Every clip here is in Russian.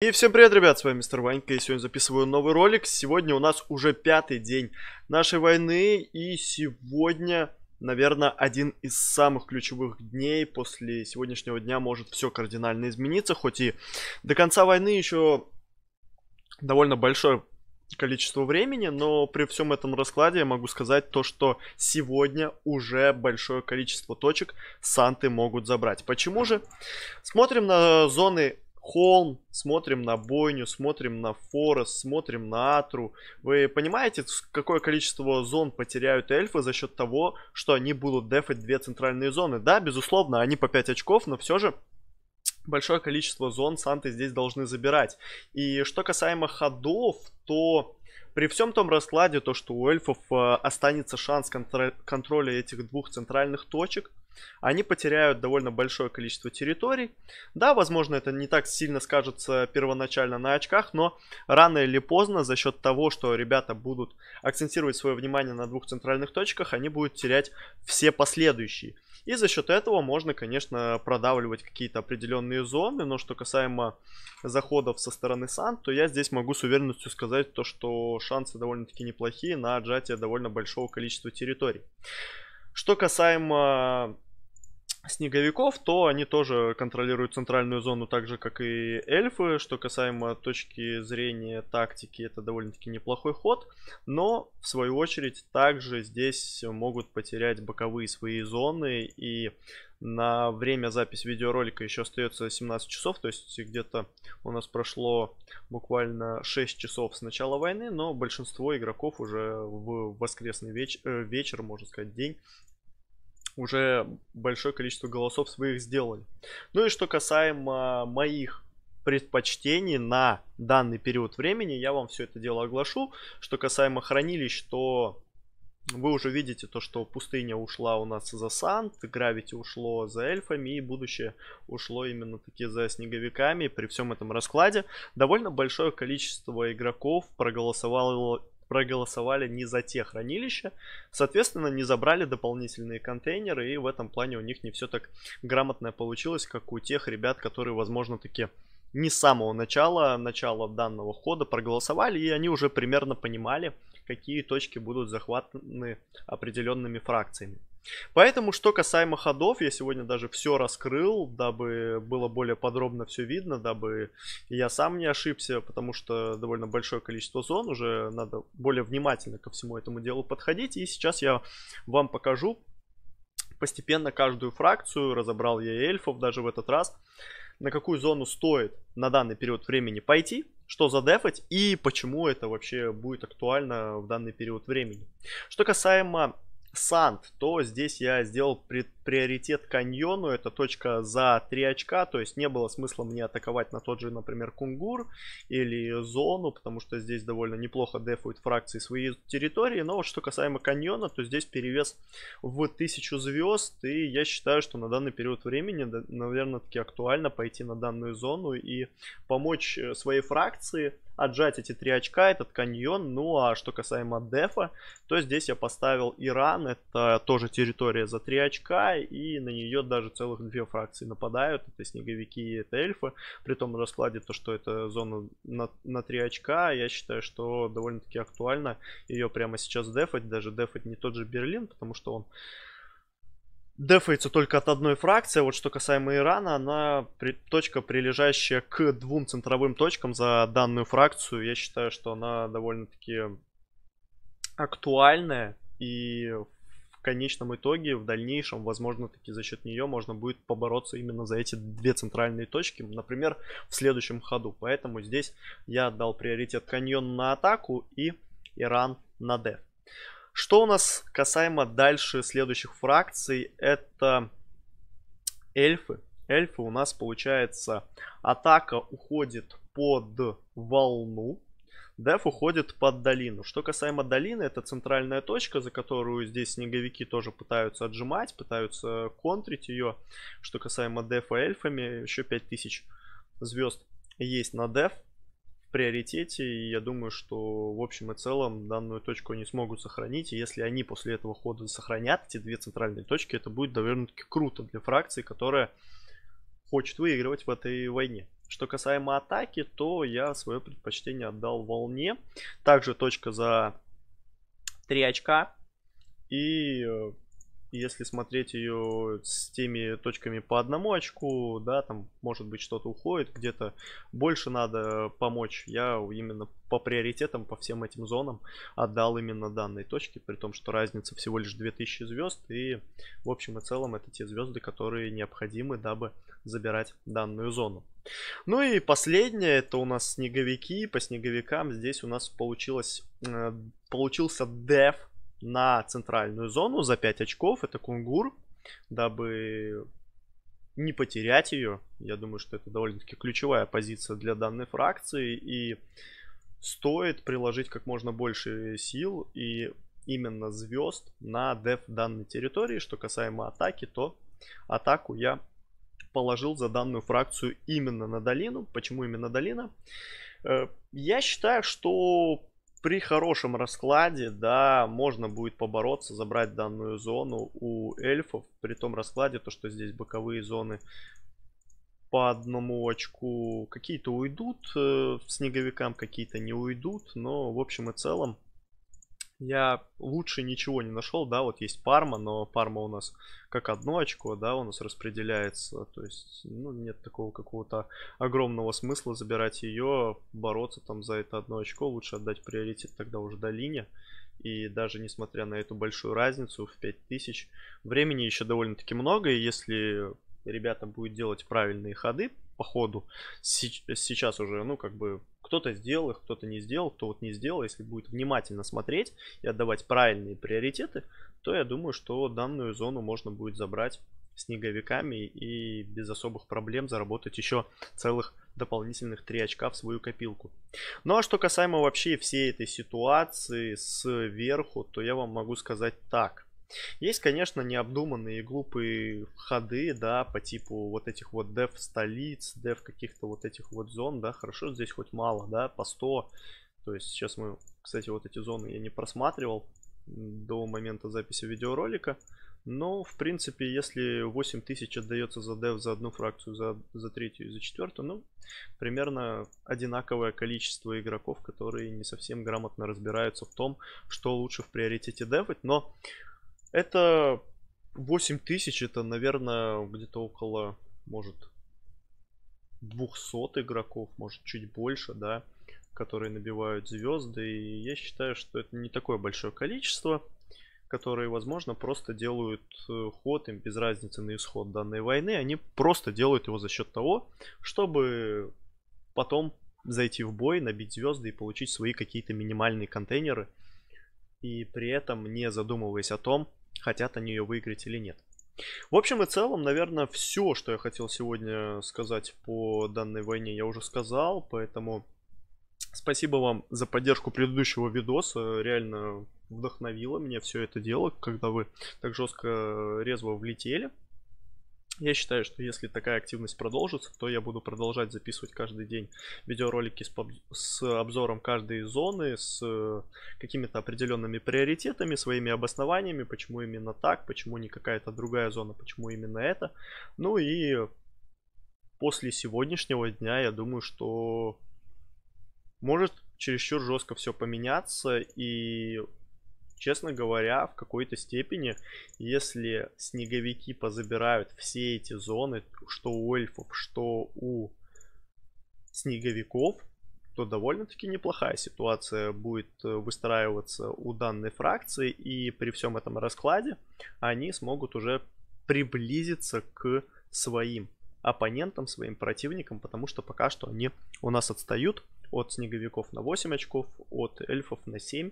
И всем привет, ребят, с вами Мистер Ванька, и сегодня записываю новый ролик. Сегодня у нас уже пятый день нашей войны, и сегодня, наверное, один из самых ключевых дней. После сегодняшнего дня может все кардинально измениться, хоть и до конца войны еще довольно большое количество времени, но при всем этом раскладе я могу сказать то, что сегодня уже большое количество точек Санты могут забрать. Почему же? Смотрим на зоны холм, смотрим на бойню, смотрим на Форест, смотрим на Атру. Вы понимаете, какое количество зон потеряют эльфы за счет того, что они будут дефать две центральные зоны? Да, безусловно, они по 5 очков, но все же большое количество зон Санты здесь должны забирать. И что касаемо ходов, то при всем том раскладе, то что у эльфов э, останется шанс контр- контроля этих двух центральных точек, они потеряют довольно большое количество территорий. Да, возможно, это не так сильно скажется первоначально на очках, но рано или поздно за счет того, что ребята будут акцентировать свое внимание на двух центральных точках, они будут терять все последующие. И за счет этого можно, конечно, продавливать какие-то определенные зоны, но что касаемо заходов со стороны Сан, то я здесь могу с уверенностью сказать то, что шансы довольно-таки неплохие на отжатие довольно большого количества территорий. Что касаемо снеговиков, то они тоже контролируют центральную зону так же, как и эльфы. Что касаемо точки зрения тактики, это довольно-таки неплохой ход. Но, в свою очередь, также здесь могут потерять боковые свои зоны. И на время записи видеоролика еще остается 17 часов. То есть где-то у нас прошло буквально 6 часов с начала войны. Но большинство игроков уже в воскресный веч э, вечер, можно сказать, день, уже большое количество голосов своих сделали. Ну и что касаемо моих предпочтений на данный период времени, я вам все это дело оглашу. Что касаемо хранилищ, то вы уже видите то, что пустыня ушла у нас за Сант, Гравити ушло за эльфами и будущее ушло именно таки за снеговиками. При всем этом раскладе довольно большое количество игроков проголосовало проголосовали не за те хранилища, соответственно, не забрали дополнительные контейнеры, и в этом плане у них не все так грамотно получилось, как у тех ребят, которые, возможно, таки не с самого начала, начала данного хода проголосовали, и они уже примерно понимали, какие точки будут захватаны определенными фракциями. Поэтому, что касаемо ходов, я сегодня даже все раскрыл, дабы было более подробно все видно, дабы я сам не ошибся, потому что довольно большое количество зон, уже надо более внимательно ко всему этому делу подходить. И сейчас я вам покажу постепенно каждую фракцию, разобрал я эльфов даже в этот раз, на какую зону стоит на данный период времени пойти, что задефать и почему это вообще будет актуально в данный период времени. Что касаемо Санд, то здесь я сделал приоритет каньону, это точка за 3 очка, то есть не было смысла мне атаковать на тот же, например, кунгур или зону, потому что здесь довольно неплохо дефуют фракции свои территории, но вот что касаемо каньона, то здесь перевес в 1000 звезд, и я считаю, что на данный период времени, наверное, таки актуально пойти на данную зону и помочь э, своей фракции, отжать эти три очка, этот каньон. Ну а что касаемо дефа, то здесь я поставил Иран, это тоже территория за три очка, и на нее даже целых две фракции нападают, это снеговики и это эльфы. При том раскладе то, что это зона на, на 3 очка, я считаю, что довольно-таки актуально ее прямо сейчас дефать, даже дефать не тот же Берлин, потому что он дефается только от одной фракции. А вот что касаемо Ирана, она при, точка, прилежащая к двум центровым точкам за данную фракцию. Я считаю, что она довольно-таки актуальная. И в конечном итоге, в дальнейшем, возможно, таки за счет нее можно будет побороться именно за эти две центральные точки. Например, в следующем ходу. Поэтому здесь я отдал приоритет каньон на атаку и Иран на деф. Что у нас касаемо дальше следующих фракций, это эльфы. Эльфы у нас получается атака уходит под волну, Деф уходит под долину. Что касаемо долины, это центральная точка, за которую здесь снеговики тоже пытаются отжимать, пытаются контрить ее. Что касаемо дефа эльфами, еще 5000 звезд есть на деф приоритете, и я думаю, что в общем и целом данную точку они смогут сохранить, и если они после этого хода сохранят эти две центральные точки, это будет довольно-таки круто для фракции, которая хочет выигрывать в этой войне. Что касаемо атаки, то я свое предпочтение отдал волне. Также точка за 3 очка. И э, если смотреть ее с теми точками по одному очку, да, там может быть что-то уходит, где-то больше надо помочь. Я именно по приоритетам, по всем этим зонам отдал именно данные точки, при том, что разница всего лишь 2000 звезд. И в общем и целом это те звезды, которые необходимы, дабы забирать данную зону. Ну и последнее, это у нас снеговики. По снеговикам здесь у нас получилось, э, получился деф на центральную зону за 5 очков. Это кунгур, дабы не потерять ее. Я думаю, что это довольно-таки ключевая позиция для данной фракции. И стоит приложить как можно больше сил и именно звезд на деф данной территории. Что касаемо атаки, то атаку я положил за данную фракцию именно на долину. Почему именно долина? Э, я считаю, что при хорошем раскладе, да, можно будет побороться, забрать данную зону у эльфов. При том раскладе, то что здесь боковые зоны по одному очку какие-то уйдут э, снеговикам, какие-то не уйдут. Но в общем и целом я лучше ничего не нашел, да, вот есть Парма, но Парма у нас как одно очко, да, у нас распределяется, то есть, ну, нет такого какого-то огромного смысла забирать ее, бороться там за это одно очко, лучше отдать приоритет тогда уже Долине, и даже несмотря на эту большую разницу в 5000, времени еще довольно-таки много, и если ребята будут делать правильные ходы по ходу, сейчас уже, ну, как бы кто-то сделал их, кто-то не сделал, кто вот не сделал. Если будет внимательно смотреть и отдавать правильные приоритеты, то я думаю, что данную зону можно будет забрать снеговиками и без особых проблем заработать еще целых дополнительных 3 очка в свою копилку. Ну а что касаемо вообще всей этой ситуации сверху, то я вам могу сказать так. Есть, конечно, необдуманные и глупые ходы, да, по типу вот этих вот деф столиц, деф каких-то вот этих вот зон, да, хорошо, здесь хоть мало, да, по 100. То есть сейчас мы, кстати, вот эти зоны я не просматривал до момента записи видеоролика. Но, в принципе, если 8000 отдается за деф за одну фракцию, за, за третью и за четвертую, ну, примерно одинаковое количество игроков, которые не совсем грамотно разбираются в том, что лучше в приоритете девать. Но это 8 тысяч, это, наверное, где-то около, может, 200 игроков, может, чуть больше, да, которые набивают звезды. И я считаю, что это не такое большое количество, которые, возможно, просто делают э, ход, им без разницы на исход данной войны. Они просто делают его за счет того, чтобы потом зайти в бой, набить звезды и получить свои какие-то минимальные контейнеры. И при этом не задумываясь о том, хотят они ее выиграть или нет. В общем и целом, наверное, все, что я хотел сегодня сказать по данной войне, я уже сказал, поэтому спасибо вам за поддержку предыдущего видоса, реально вдохновило меня все это дело, когда вы так жестко резво влетели. Я считаю, что если такая активность продолжится, то я буду продолжать записывать каждый день видеоролики с, с обзором каждой зоны, с э, какими-то определенными приоритетами, своими обоснованиями, почему именно так, почему не какая-то другая зона, почему именно это. Ну и после сегодняшнего дня, я думаю, что может чересчур жестко все поменяться и честно говоря, в какой-то степени, если снеговики позабирают все эти зоны, что у эльфов, что у снеговиков, то довольно-таки неплохая ситуация будет э, выстраиваться у данной фракции, и при всем этом раскладе они смогут уже приблизиться к своим оппонентам, своим противникам, потому что пока что они у нас отстают от снеговиков на 8 очков, от эльфов на 7.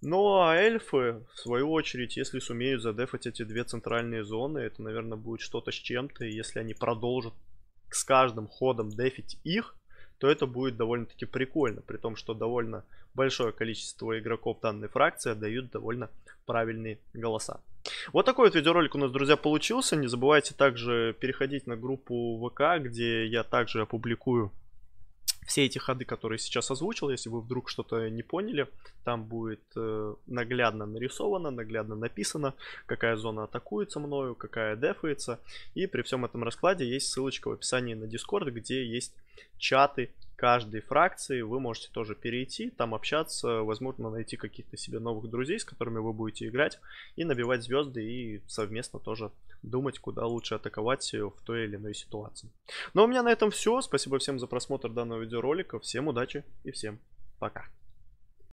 Ну а эльфы, в свою очередь, если сумеют задефать эти две центральные зоны, это, наверное, будет что-то с чем-то. И если они продолжат с каждым ходом дефить их, то это будет довольно-таки прикольно. При том, что довольно большое количество игроков данной фракции дают довольно правильные голоса. Вот такой вот видеоролик у нас, друзья, получился. Не забывайте также переходить на группу ВК, где я также опубликую все эти ходы, которые сейчас озвучил, если вы вдруг что-то не поняли, там будет э, наглядно нарисовано, наглядно написано, какая зона атакуется мною, какая дефается. И при всем этом раскладе есть ссылочка в описании на Discord, где есть чаты каждой фракции вы можете тоже перейти, там общаться, возможно, найти каких-то себе новых друзей, с которыми вы будете играть, и набивать звезды, и совместно тоже думать, куда лучше атаковать в той или иной ситуации. Но ну, а у меня на этом все. Спасибо всем за просмотр данного видеоролика. Всем удачи и всем пока.